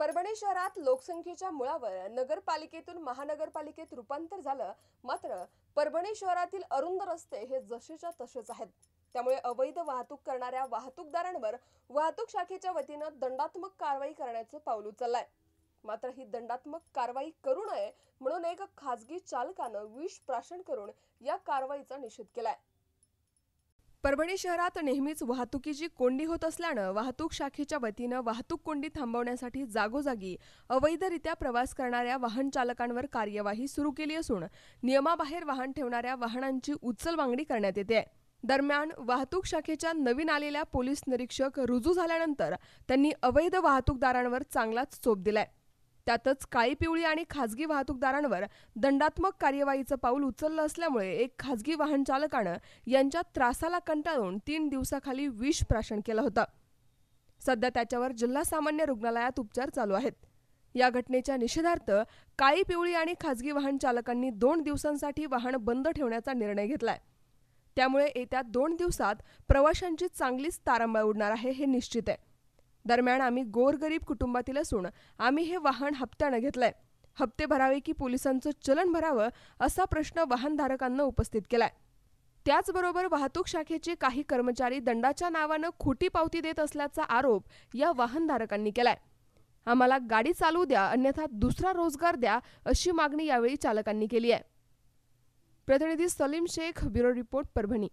परभणी शहरात लोकसंख्येच्या मुळावर नगरपालिकेतून महानगरपालिकेत रूपांतर झालं मात्र परभणी शहरातील अरुंद रस्ते हे जसेच्या तसेच आहेत त्यामुळे अवैध वाहतूक करणाऱ्या वाहतूकदारांवर वाहतूक शाखेच्या वतीनं दंडात्मक कारवाई करण्याचं पाऊल उचललंय मात्र ही दंडात्मक कारवाई करू नये म्हणून एक खाजगी चालकानं विष प्राशन करून या कारवाईचा निषेध केलाय परभणी शहरात नेहमीच वाहतुकीची कोंडी होत असल्यानं वाहतूक शाखेच्या वतीनं वाहतूक कोंडी थांबवण्यासाठी जागोजागी अवैधरित्या प्रवास करणाऱ्या वाहन चालकांवर कार्यवाही सुरू केली असून नियमाबाहेर वाहन ठेवणाऱ्या वाहनांची उचल करण्यात येते दरम्यान वाहतूक शाखेच्या नवीन आलेल्या पोलीस निरीक्षक रुजू झाल्यानंतर त्यांनी अवैध वाहतूकदारांवर चांगलाच चोप दिलाय त्यातच काळी पिवळी आणि खाजगी वाहतूकदारांवर दंडात्मक कार्यवाहीचं पाऊल उचललं असल्यामुळे एक खाजगी वाहन चालकानं यांच्या त्रासाला कंटाळून तीन दिवसाखाली विष प्राशन केलं होतं सध्या त्याच्यावर जिल्हा सामान्य रुग्णालयात उपचार चालू आहेत या घटनेच्या निषेधार्थ काळी पिवळी आणि खाजगी वाहन चालकांनी दोन दिवसांसाठी वाहन बंद ठेवण्याचा निर्णय घेतलाय त्यामुळे येत्या दोन दिवसात प्रवाशांची चांगलीच तारांबळ उडणार आहे हे निश्चित आहे दरम्यान आम्ही गोरगरीब कुटुंबातील असून आम्ही हे वाहन हप्त्यानं घेतलंय हप्ते भरावे की पोलिसांचं चलन भरावं असा प्रश्न वाहनधारकांना उपस्थित केलाय त्याचबरोबर वाहतूक शाखेचे काही कर्मचारी दंडाच्या नावानं खोटी पावती देत असल्याचा आरोप या वाहनधारकांनी केलाय आम्हाला गाडी चालू द्या अन्यथा दुसरा रोजगार द्या अशी मागणी यावेळी चालकांनी केली आहे प्रतिनिधी सलीम शेख ब्युरो रिपोर्ट परभणी